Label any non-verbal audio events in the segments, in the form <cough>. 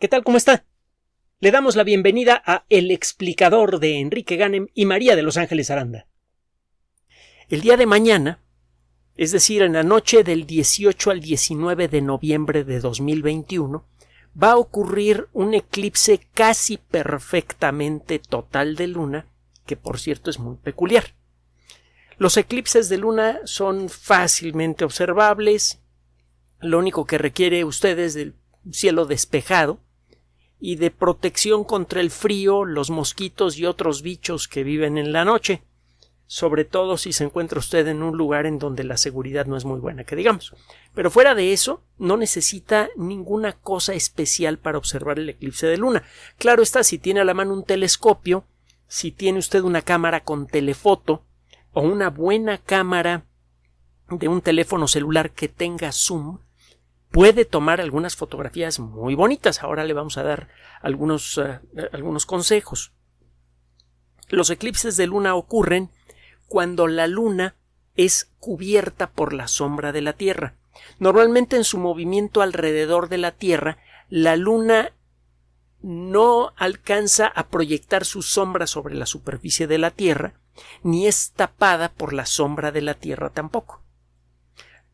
¿Qué tal? ¿Cómo está? Le damos la bienvenida a El explicador de Enrique Ganem y María de Los Ángeles Aranda. El día de mañana, es decir, en la noche del 18 al 19 de noviembre de 2021, va a ocurrir un eclipse casi perfectamente total de luna, que por cierto es muy peculiar. Los eclipses de luna son fácilmente observables, lo único que requiere ustedes del cielo despejado y de protección contra el frío, los mosquitos y otros bichos que viven en la noche, sobre todo si se encuentra usted en un lugar en donde la seguridad no es muy buena, que digamos. Pero fuera de eso, no necesita ninguna cosa especial para observar el eclipse de luna. Claro está, si tiene a la mano un telescopio, si tiene usted una cámara con telefoto o una buena cámara de un teléfono celular que tenga zoom, puede tomar algunas fotografías muy bonitas. Ahora le vamos a dar algunos, eh, eh, algunos consejos. Los eclipses de luna ocurren cuando la luna es cubierta por la sombra de la Tierra. Normalmente en su movimiento alrededor de la Tierra, la luna no alcanza a proyectar su sombra sobre la superficie de la Tierra, ni es tapada por la sombra de la Tierra tampoco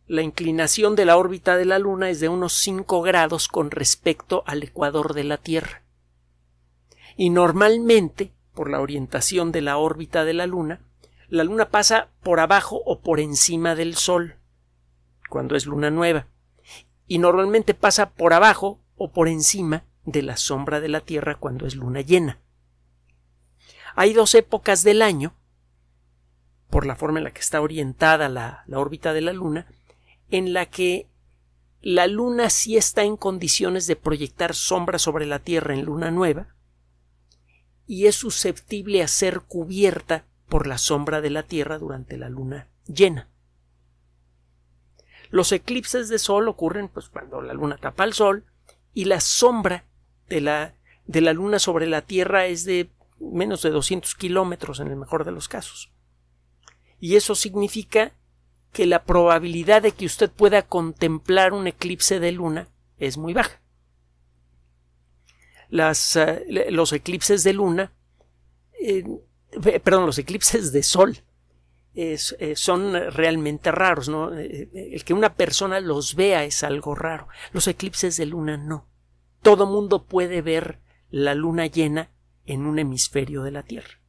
la inclinación de la órbita de la Luna es de unos 5 grados con respecto al ecuador de la Tierra. Y normalmente, por la orientación de la órbita de la Luna, la Luna pasa por abajo o por encima del Sol, cuando es Luna nueva, y normalmente pasa por abajo o por encima de la sombra de la Tierra cuando es Luna llena. Hay dos épocas del año, por la forma en la que está orientada la, la órbita de la Luna, en la que la Luna sí está en condiciones de proyectar sombra sobre la Tierra en Luna nueva y es susceptible a ser cubierta por la sombra de la Tierra durante la Luna llena. Los eclipses de sol ocurren pues, cuando la Luna tapa al Sol y la sombra de la, de la Luna sobre la Tierra es de menos de 200 kilómetros en el mejor de los casos. Y eso significa que la probabilidad de que usted pueda contemplar un eclipse de luna es muy baja. Eh, los eclipses de luna, eh, eh, perdón, los eclipses de sol son realmente raros. El que una persona los vea es algo raro. Los eclipses de luna no. Todo mundo puede ver la luna llena en un hemisferio de la Tierra.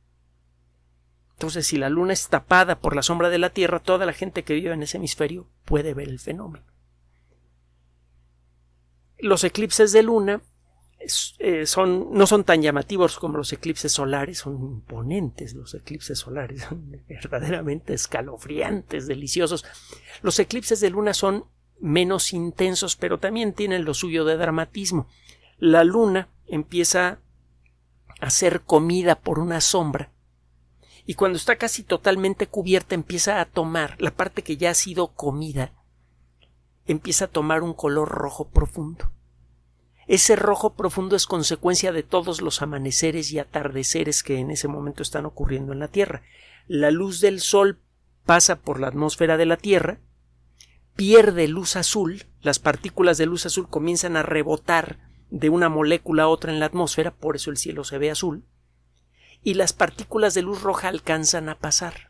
Entonces, si la luna es tapada por la sombra de la Tierra, toda la gente que vive en ese hemisferio puede ver el fenómeno. Los eclipses de luna eh, son, no son tan llamativos como los eclipses solares, son imponentes los eclipses solares, son <laughs> verdaderamente escalofriantes, deliciosos. Los eclipses de luna son menos intensos, pero también tienen lo suyo de dramatismo. La luna empieza a ser comida por una sombra y cuando está casi totalmente cubierta empieza a tomar la parte que ya ha sido comida, empieza a tomar un color rojo profundo. Ese rojo profundo es consecuencia de todos los amaneceres y atardeceres que en ese momento están ocurriendo en la Tierra. La luz del Sol pasa por la atmósfera de la Tierra, pierde luz azul, las partículas de luz azul comienzan a rebotar de una molécula a otra en la atmósfera, por eso el cielo se ve azul, y las partículas de luz roja alcanzan a pasar.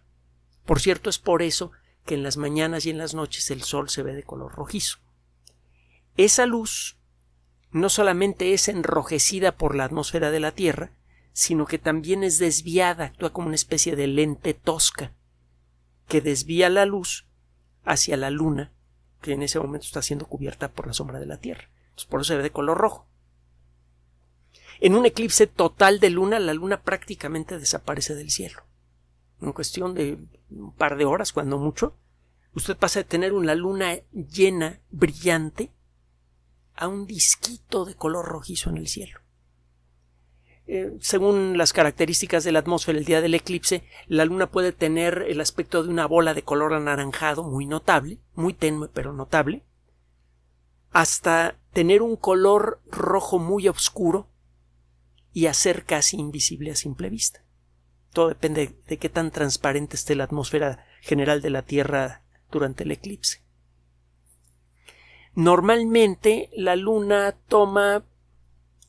Por cierto, es por eso que en las mañanas y en las noches el sol se ve de color rojizo. Esa luz no solamente es enrojecida por la atmósfera de la Tierra, sino que también es desviada, actúa como una especie de lente tosca, que desvía la luz hacia la Luna, que en ese momento está siendo cubierta por la sombra de la Tierra. por eso se ve de color rojo. En un eclipse total de luna, la luna prácticamente desaparece del cielo. En cuestión de un par de horas, cuando mucho, usted pasa de tener una luna llena, brillante, a un disquito de color rojizo en el cielo. Eh, según las características de la atmósfera el día del eclipse, la luna puede tener el aspecto de una bola de color anaranjado muy notable, muy tenue pero notable, hasta tener un color rojo muy oscuro y hacer casi invisible a simple vista. Todo depende de qué tan transparente esté la atmósfera general de la Tierra durante el eclipse. Normalmente la luna toma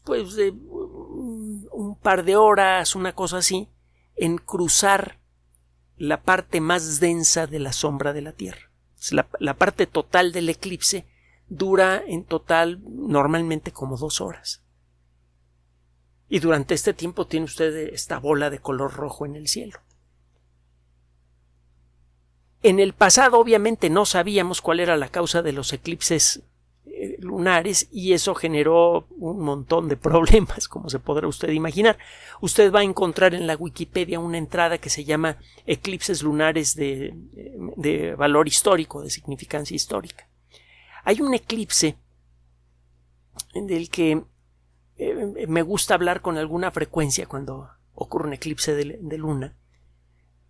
pues un par de horas, una cosa así, en cruzar la parte más densa de la sombra de la Tierra. la parte total del eclipse dura en total normalmente como dos horas. Y durante este tiempo tiene usted esta bola de color rojo en el cielo. En el pasado obviamente no sabíamos cuál era la causa de los eclipses eh, lunares y eso generó un montón de <laughs> problemas, como se podrá usted imaginar. Usted va a encontrar en la Wikipedia una entrada que se llama Eclipses lunares de, eh, valor histórico, de significancia histórica. Hay un eclipse del que eh, me gusta hablar con alguna frecuencia cuando ocurre un eclipse de, luna,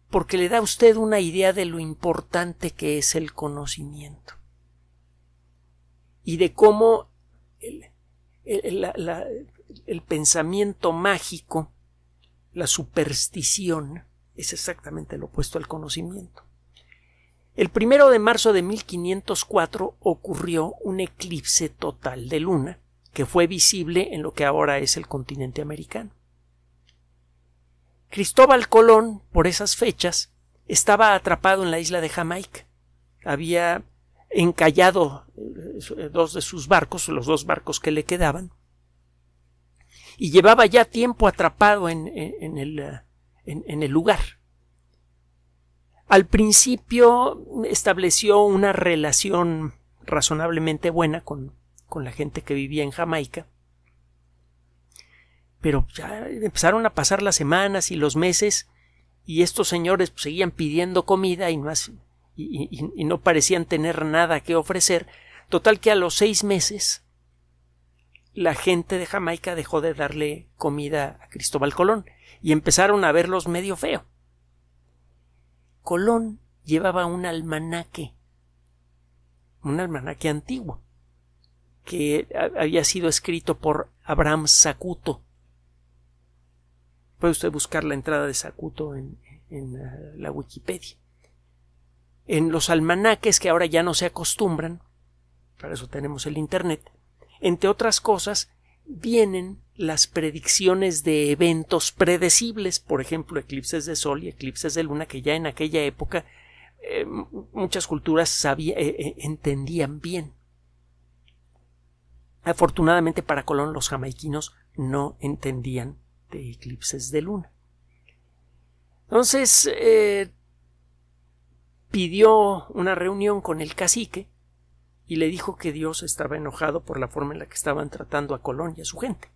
porque le da a usted una idea de lo importante que es el conocimiento y de cómo el, el, pensamiento mágico, la superstición, es exactamente lo opuesto al conocimiento. El primero de marzo de 1504 ocurrió un eclipse total de luna, que fue visible en lo que ahora es el continente americano. Cristóbal Colón, por esas fechas, estaba atrapado en la isla de Jamaica. Había encallado eh, dos de sus barcos, los dos barcos que le quedaban, y llevaba ya tiempo atrapado en, el, eh, en el lugar. Al principio estableció una relación razonablemente buena con, con la gente que vivía en Jamaica. Pero ya empezaron a pasar las semanas y los meses y estos señores pues, seguían pidiendo comida y no, y, y no parecían tener nada que ofrecer. Total que a los seis meses la gente de Jamaica dejó de darle comida a Cristóbal Colón y empezaron a verlos medio feo. Colón llevaba un almanaque, un almanaque antiguo, que había sido escrito por Abraham Sakuto. Puede usted buscar la entrada de Sakuto en, eh, la Wikipedia. En los almanaques que ahora ya no se acostumbran, para eso tenemos el Internet, entre otras cosas, vienen las predicciones de eventos predecibles, por ejemplo, eclipses de sol y eclipses de luna, que ya en aquella época eh, muchas culturas eh, entendían bien. Afortunadamente para Colón los jamaiquinos no entendían de eclipses de luna. Entonces eh, pidió una reunión con el cacique y le dijo que Dios estaba enojado por la forma en la que estaban tratando a Colón y a su gente.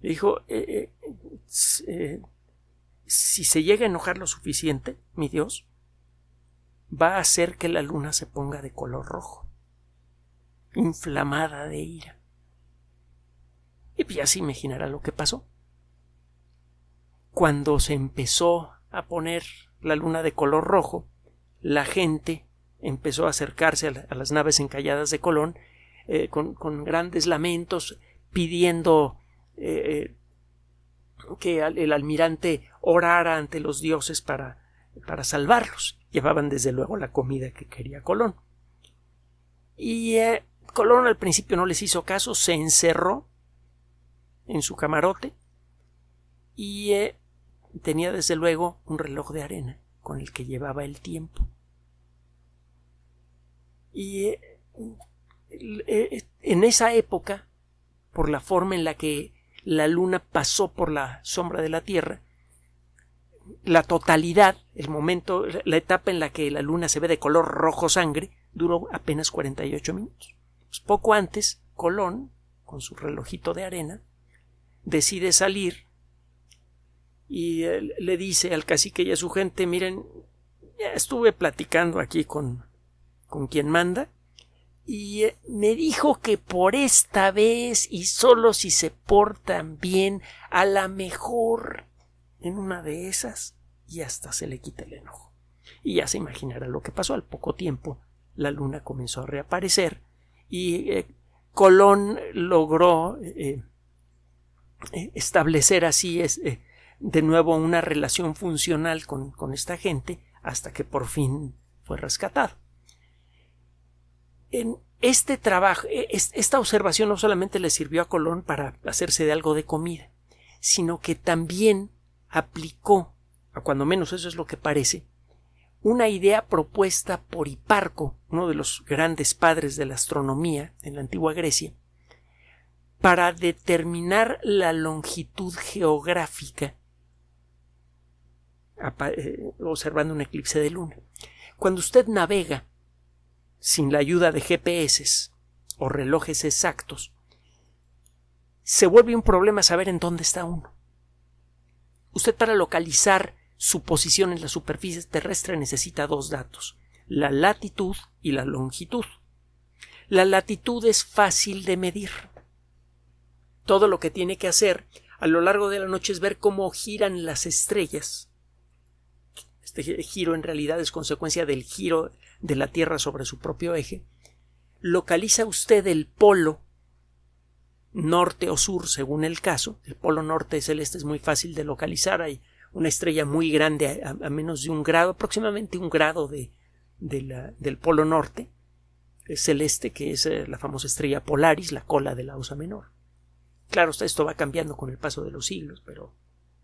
Le dijo, eh, eh, si se llega a enojar lo suficiente, mi Dios, va a hacer que la luna se ponga de color rojo inflamada de ira. Y pues ya se imaginará lo que pasó. Cuando se empezó a poner la luna de color rojo, la gente empezó a acercarse a, las naves encalladas de Colón eh, con, grandes lamentos, pidiendo eh, eh, que el almirante orara ante los dioses para, para salvarlos. Llevaban desde luego la comida que quería Colón. Y Colón al principio no les hizo caso, se encerró en su camarote y eh, tenía desde luego un reloj de arena con el que llevaba el tiempo. Y eh, eh, en esa época, por la forma en la que la luna pasó por la sombra de la Tierra, la totalidad, el momento, la etapa en la que la luna se ve de color rojo sangre, duró apenas 48 minutos. Pues, poco antes, Colón, con su relojito de arena, decide salir y eh, le dice al cacique y a su gente, miren, ya estuve platicando aquí con, con quien manda, y eh, me dijo que por esta vez y solo si se portan bien, a la mejor en una de esas, y hasta se le quita el enojo. Y ya se imaginará lo que pasó. Al poco tiempo, la luna comenzó a reaparecer y eh, Colón logró eh, eh, establecer así de nuevo una relación funcional con, esta gente hasta que por fin fue rescatado. En este trabajo, e, esta observación no solamente le sirvió a Colón para hacerse de algo de comida, sino que también aplicó, a cuando menos eso es lo que parece, una idea propuesta por Hiparco, uno de los grandes padres de la astronomía en la antigua Grecia, para determinar la longitud geográfica eh, observando un eclipse de luna. Cuando usted navega sin la ayuda de GPS o relojes exactos, se vuelve un problema saber en dónde está uno. Usted para localizar su posición en la superficie terrestre necesita dos datos, la latitud y la longitud. La latitud es fácil de medir. Todo lo que tiene que hacer a lo largo de la noche es ver cómo giran las estrellas. Este giro en realidad es consecuencia del giro de la Tierra sobre su propio eje. Localiza usted el polo norte o sur, según el caso. El polo norte celeste es muy fácil de localizar, una estrella muy grande a, menos de un grado, aproximadamente un grado de, del polo norte eh, celeste, que es eh, la famosa estrella Polaris, la cola de la osa menor. Claro, esto va cambiando con el paso de los siglos, pero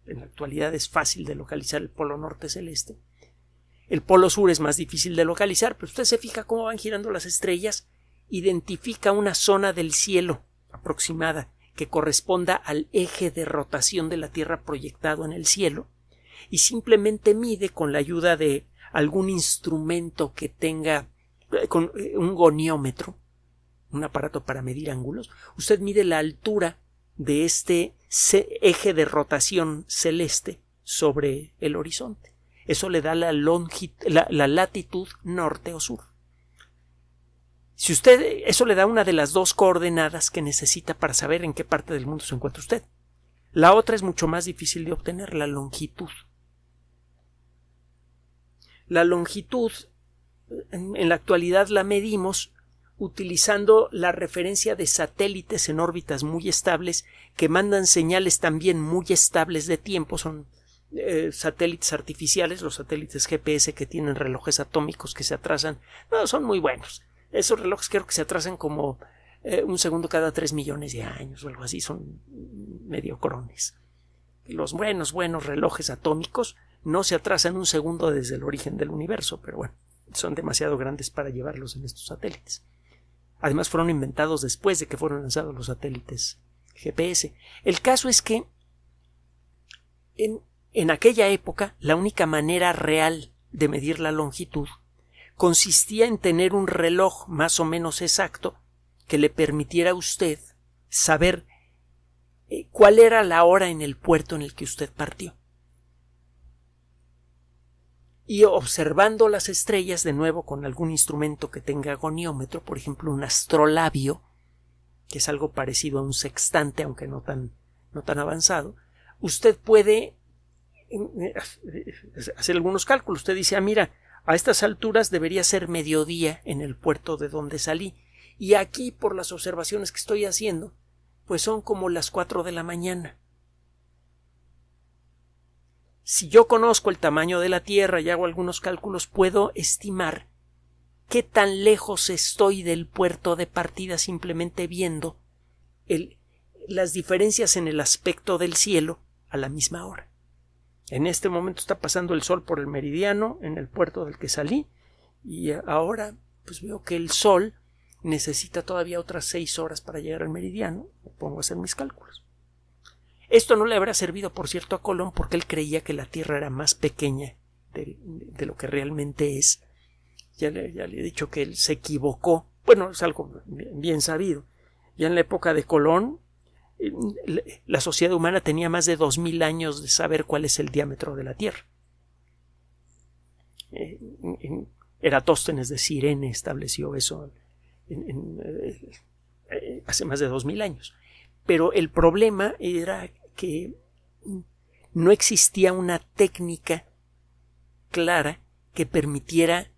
en la actualidad es fácil de localizar el polo norte celeste. El polo sur es más difícil de localizar, pero usted se fija cómo van girando las estrellas, identifica una zona del cielo aproximada que corresponda al eje de rotación de la Tierra proyectado en el cielo, y simplemente mide con la ayuda de algún instrumento que tenga eh, con eh, un goniómetro, un aparato para medir ángulos, usted mide la altura de este eje de rotación celeste sobre el horizonte. Eso le da la, longitud la latitud norte o sur. Si usted, eso le da una de las dos coordenadas que necesita para saber en qué parte del mundo se encuentra usted. La otra es mucho más difícil de obtener, la longitud. La longitud en la actualidad la medimos utilizando la referencia de satélites en órbitas muy estables que mandan señales también muy estables de tiempo, son eh, satélites artificiales, los satélites GPS que tienen relojes atómicos que se atrasan, no, son muy buenos. Esos relojes creo que se atrasan como eh, un segundo cada tres millones de años o algo así, son medio crones. Los buenos, buenos relojes atómicos no se atrasan un segundo desde el origen del universo, pero bueno, son demasiado grandes para llevarlos en estos satélites. Además fueron inventados después de que fueron lanzados los satélites GPS. El caso es que en, aquella época la única manera real de medir la longitud consistía en tener un reloj más o menos exacto que le permitiera a usted saber eh, cuál era la hora en el puerto en el que usted partió y observando las estrellas de nuevo con algún instrumento que tenga goniómetro, por ejemplo un astrolabio, que es algo parecido a un sextante, aunque no tan, no tan avanzado, usted puede eh, eh, hacer algunos cálculos. Usted dice, ah, mira, a estas alturas debería ser mediodía en el puerto de donde salí. Y aquí, por las observaciones que estoy haciendo, pues son como las cuatro de la mañana. Si yo conozco el tamaño de la Tierra y hago algunos cálculos, puedo estimar qué tan lejos estoy del puerto de partida simplemente viendo el, las diferencias en el aspecto del cielo a la misma hora. En este momento está pasando el sol por el meridiano en el puerto del que salí y ahora pues veo que el sol necesita todavía otras seis horas para llegar al meridiano. pongo a hacer mis cálculos. Esto no le habrá servido, por cierto, a Colón porque él creía que la Tierra era más pequeña de, lo que realmente es. Ya le, ya le, he dicho que él se equivocó. Bueno, es algo bien sabido. Ya en la época de Colón, eh, la sociedad humana tenía más de dos años de saber cuál es el diámetro de la Tierra. Eh, Eratóstenes de Sirene estableció eso eh, hace más de dos años. Pero el problema era que no existía una técnica clara que permitiera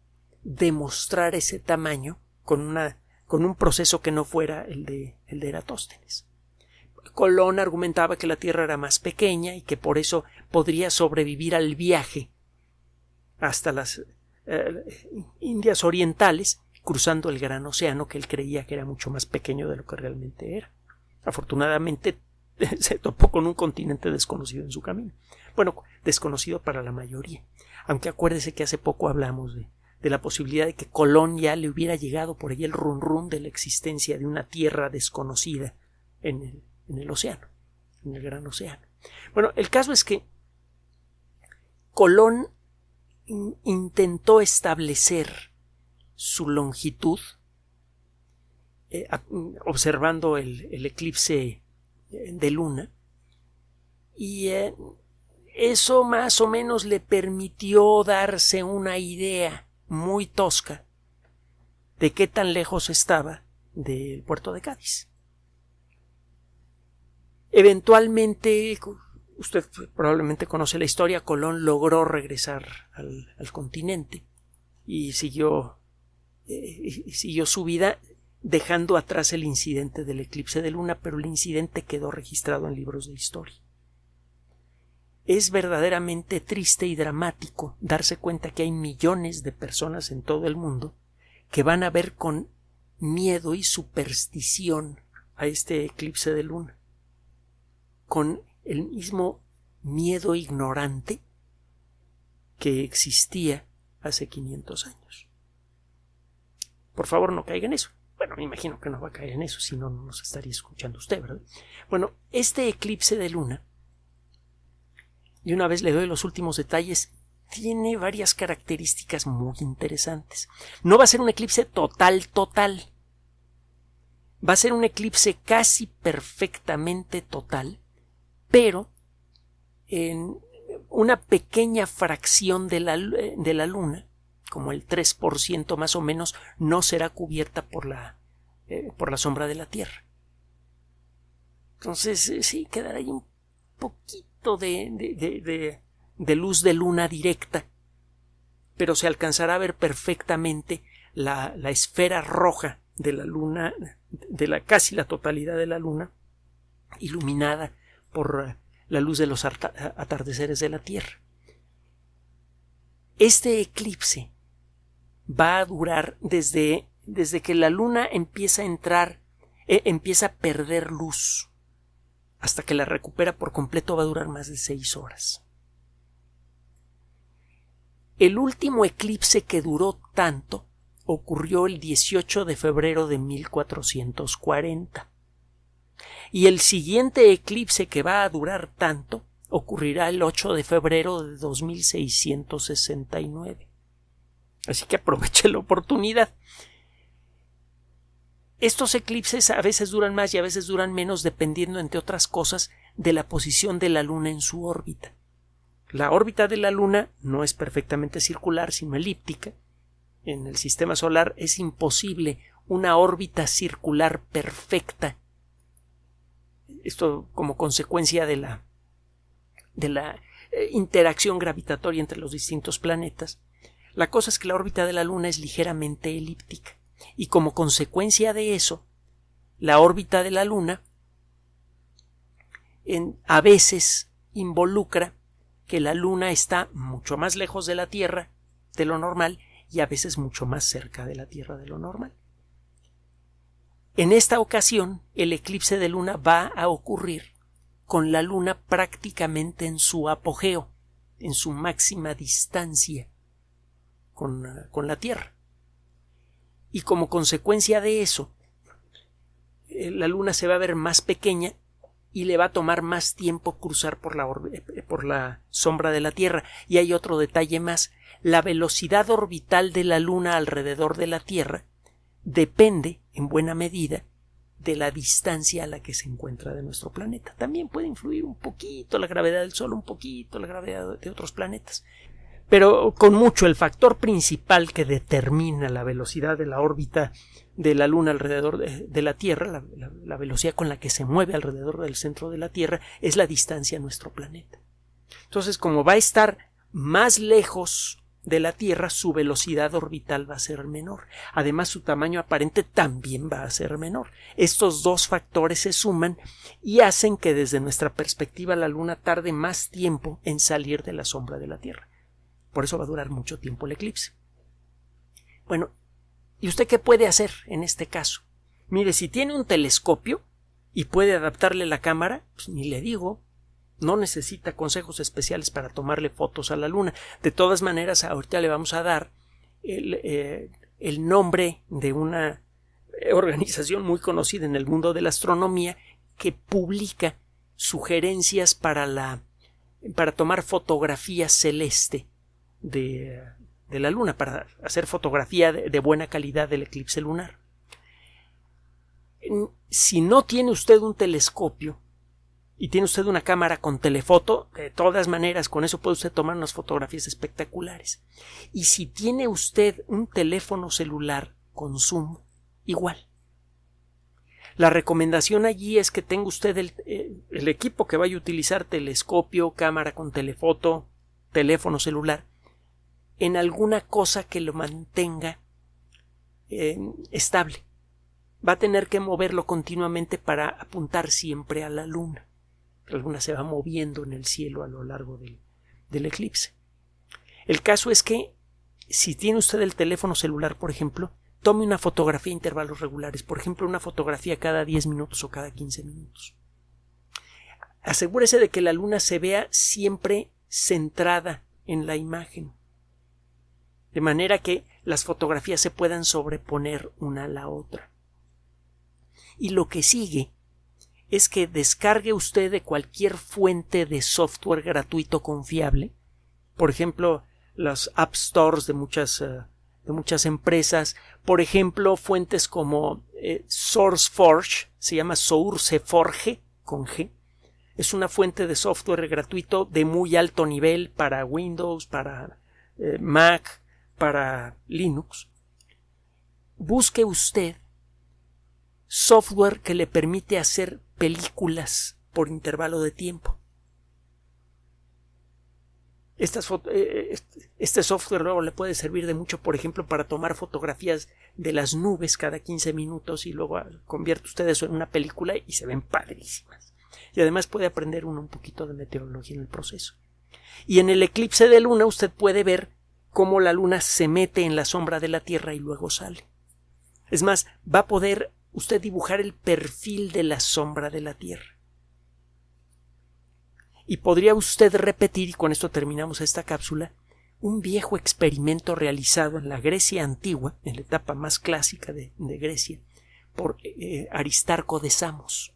demostrar ese tamaño con, una, con un proceso que no fuera el de, el de Eratóstenes. Colón argumentaba que la Tierra era más pequeña y que por eso podría sobrevivir al viaje hasta las eh, Indias Orientales, cruzando el Gran Océano, que él creía que era mucho más pequeño de lo que realmente era. Afortunadamente <laughs> se topó con un continente desconocido en su camino. Bueno, desconocido para la mayoría. Aunque acuérdese que hace poco hablamos de, la posibilidad de que Colón ya le hubiera llegado por ahí el run run de la existencia de una tierra desconocida en el, océano, en el gran océano. Bueno, el caso es que Colón intentó establecer su longitud eh, observando el, eclipse eh, de luna y eh, eso más o menos le permitió darse una idea muy tosca de qué tan lejos estaba del puerto de Cádiz. Eventualmente, usted probablemente conoce la historia, Colón logró regresar al, continente y siguió, y siguió su vida dejando atrás el incidente del eclipse de luna, pero el incidente quedó registrado en libros de historia. Es verdaderamente triste y dramático darse cuenta que hay millones de personas en todo el mundo que van a ver con miedo y superstición a este eclipse de luna, con el mismo miedo ignorante que existía hace 500 años. Por favor, no caigan en eso bueno, me imagino que no va a caer en eso, si no, no nos estaría escuchando usted, ¿verdad? Bueno, este eclipse de luna, y una vez le doy los últimos detalles, tiene varias características muy interesantes. No va a ser un eclipse total, total. Va a ser un eclipse casi perfectamente total, pero en una pequeña fracción de la, de la luna como el 3% más o menos, no será cubierta por la, eh, por la sombra de la Tierra. Entonces, eh, sí, quedará ahí un poquito de, luz de luna directa, pero se alcanzará a ver perfectamente la, la esfera roja de la luna, de la casi la totalidad de la luna, iluminada por eh, la luz de los atardeceres de la Tierra. Este eclipse va a durar desde, desde que la luna empieza a entrar, e, empieza a perder luz, hasta que la recupera por completo va a durar más de seis horas. El último eclipse que duró tanto ocurrió el 18 de febrero de 1440. Y el siguiente eclipse que va a durar tanto ocurrirá el 8 de febrero de 2669. Así que aproveche la oportunidad. Estos eclipses a veces duran más y a veces duran menos dependiendo, entre otras cosas, de la posición de la Luna en su órbita. La órbita de la Luna no es perfectamente circular, sino elíptica. En el sistema solar es imposible una órbita circular perfecta. Esto como consecuencia de la, de la eh, interacción gravitatoria entre los distintos planetas. La cosa es que la órbita de la Luna es ligeramente elíptica y como consecuencia de eso, la órbita de la Luna a veces involucra que la Luna está mucho más lejos de la Tierra de lo normal y a veces mucho más cerca de la Tierra de lo normal. En esta ocasión, el eclipse de Luna va a ocurrir con la Luna prácticamente en su apogeo, en su máxima distancia con, la Tierra. Y como consecuencia de eso, eh, la Luna se va a ver más pequeña y le va a tomar más tiempo cruzar por la, eh, eh, por la sombra de la Tierra. Y hay otro detalle más. La velocidad orbital de la Luna alrededor de la Tierra depende, en buena medida, de la distancia a la que se encuentra de nuestro planeta. También puede influir un poquito la gravedad del Sol, un poquito la gravedad de otros planetas, pero con mucho el factor principal que determina la velocidad de la órbita de la Luna alrededor de, la Tierra, la, velocidad con la que se mueve alrededor del centro de la Tierra, es la distancia a nuestro planeta. Entonces, como va a estar más lejos de la Tierra, su velocidad orbital va a ser menor. Además, su tamaño aparente también va a ser menor. Estos dos factores se suman y hacen que desde nuestra perspectiva la Luna tarde más tiempo en salir de la sombra de la Tierra. Por eso va a durar mucho tiempo el eclipse. Bueno, ¿y usted qué puede hacer en este caso? Mire, si tiene un telescopio y puede adaptarle la cámara, pues ni le digo, no necesita consejos especiales para tomarle fotos a la luna. De todas maneras, ahorita le vamos a dar el, eh, nombre de una eh, organización muy conocida en el mundo de la astronomía que publica sugerencias para la para tomar fotografía celeste de, la Luna para hacer fotografía de, buena calidad del eclipse lunar. Si no tiene usted un telescopio y tiene usted una cámara con telefoto, de todas maneras, con eso puede usted tomar unas fotografías espectaculares. Y si tiene usted un teléfono celular con zoom, igual. La recomendación allí es que tenga usted el, eh, equipo que vaya a utilizar, telescopio, cámara con telefoto, teléfono celular, en alguna cosa que lo mantenga eh, estable. Va a tener que moverlo continuamente para apuntar siempre a la luna. La luna se va moviendo en el cielo a lo largo del, del eclipse. El caso es que si tiene usted el teléfono celular, por ejemplo, tome una fotografía a intervalos regulares, por ejemplo, una fotografía cada 10 minutos o cada 15 minutos. Asegúrese de que la luna se vea siempre centrada en la imagen de manera que las fotografías se puedan sobreponer una a la otra. Y lo que sigue es que descargue usted de cualquier fuente de software gratuito confiable, por ejemplo, las App Stores de muchas, eh, de muchas empresas, por ejemplo, fuentes como eh, SourceForge, se llama SourceForge con G, es una fuente de software gratuito de muy alto nivel para Windows, para eh, Mac, para Linux, busque usted software que le permite hacer películas por intervalo de tiempo. Eh, eh, este software luego le puede servir de mucho, por ejemplo, para tomar fotografías de las nubes cada 15 minutos y luego ah, convierte usted eso en una película y se ven padrísimas. Y además puede aprender uno un poquito de meteorología en el proceso. Y en el eclipse de luna usted puede ver cómo la luna se mete en la sombra de la Tierra y luego sale. Es más, va a poder usted dibujar el perfil de la sombra de la Tierra. Y podría usted repetir, y con esto terminamos esta cápsula, un viejo experimento realizado en la Grecia antigua, en la etapa más clásica de, Grecia, por eh, Aristarco de Samos,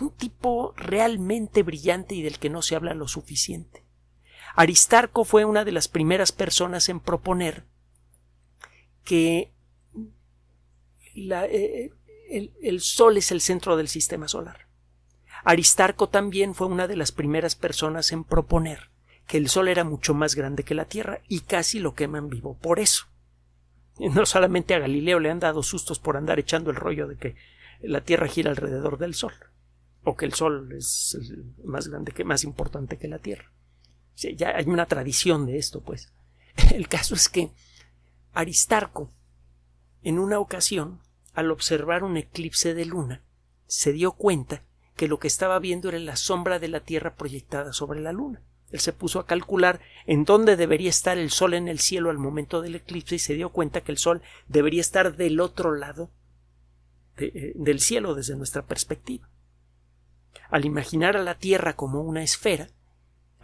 un tipo realmente brillante y del que no se habla lo suficiente. Aristarco fue una de las primeras personas en proponer que eh, eh, el, el Sol es el centro del sistema solar. Aristarco también fue una de las primeras personas en proponer que el Sol era mucho más grande que la Tierra y casi lo queman vivo por eso. No solamente a Galileo le han dado sustos por andar echando el rollo de que la Tierra gira alrededor del Sol, o que el Sol es más grande que más importante que la Tierra ya hay una tradición de esto, pues. <laughs> El caso es que Aristarco, en una ocasión, al observar un eclipse de luna, se dio cuenta que lo que estaba viendo era la sombra de la Tierra proyectada sobre la luna. Él se puso a calcular en dónde debería estar el sol en el cielo al momento del eclipse y se dio cuenta que el sol debería estar del otro lado eh, del cielo desde nuestra perspectiva. Al imaginar a la Tierra como una esfera,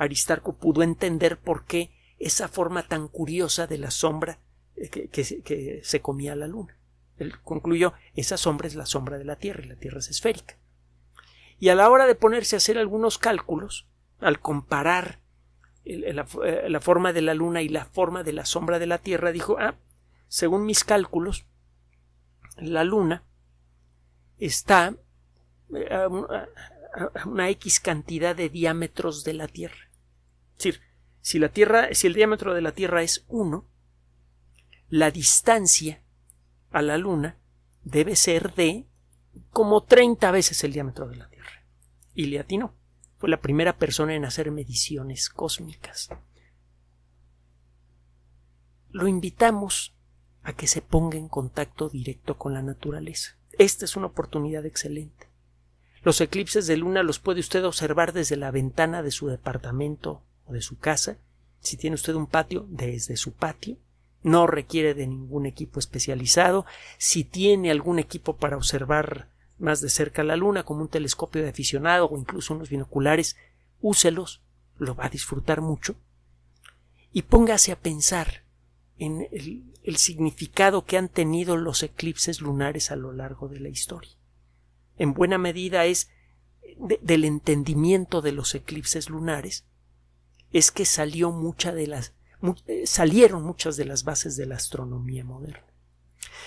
Aristarco pudo entender por qué esa forma tan curiosa de la sombra eh, que, se comía la luna. Él concluyó, esa sombra es la sombra de la Tierra y la Tierra es esférica. Y a la hora de ponerse a hacer algunos cálculos, al comparar eh, la, forma de la luna y la forma de la sombra de la Tierra, dijo, ah, según mis cálculos, la luna está eh, a una X cantidad de diámetros de la Tierra. Es decir, si la Tierra, si el diámetro de la Tierra es 1, la distancia a la Luna debe ser de como 30 veces el diámetro de la Tierra. Y le atinó. Fue la primera persona en hacer mediciones cósmicas. Lo invitamos a que se ponga en contacto directo con la naturaleza. Esta es una oportunidad excelente. Los eclipses de luna los puede usted observar desde la ventana de su departamento de su casa. Si tiene usted un patio, desde su patio. No requiere de ningún equipo especializado. Si tiene algún equipo para observar más de cerca la luna, como un telescopio de aficionado o incluso unos binoculares, úselos, lo va a disfrutar mucho. Y póngase a pensar en el, significado que han tenido los eclipses lunares a lo largo de la historia. En buena medida es del entendimiento de los eclipses lunares es que salió mucha de las, eh, salieron muchas de las bases de la astronomía moderna.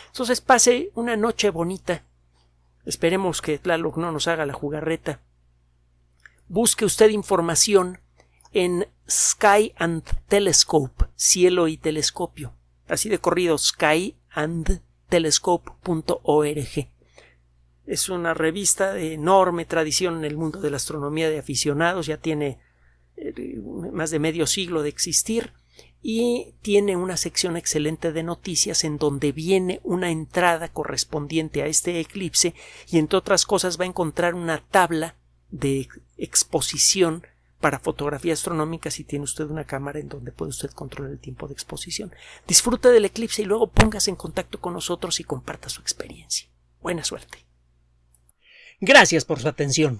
Entonces pase una noche bonita. Esperemos que Tlaloc no nos haga la jugarreta. Busque usted información en Sky and Telescope, cielo y telescopio. Así de corrido, skyandtelescope.org. Es una revista de enorme tradición en el mundo de la astronomía de aficionados, ya tiene eh, más de medio siglo de existir y tiene una sección excelente de noticias en donde viene una entrada correspondiente a este eclipse y entre otras cosas va a encontrar una tabla de exposición para fotografía astronómica si tiene usted una cámara en donde puede usted controlar el tiempo de exposición. Disfrute del eclipse y luego póngase en contacto con nosotros y comparta su experiencia. Buena suerte. Gracias por su atención.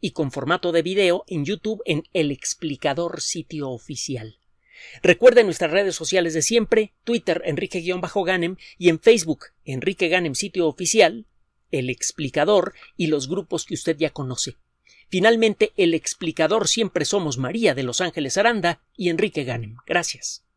y con formato de video en YouTube en El Explicador Sitio Oficial. Recuerde nuestras redes sociales de siempre, Twitter Enrique-Ganem y en Facebook Enrique Ganem Sitio Oficial, El Explicador y los grupos que usted ya conoce. Finalmente, El Explicador siempre somos María de Los Ángeles Aranda y Enrique Ganem. Gracias.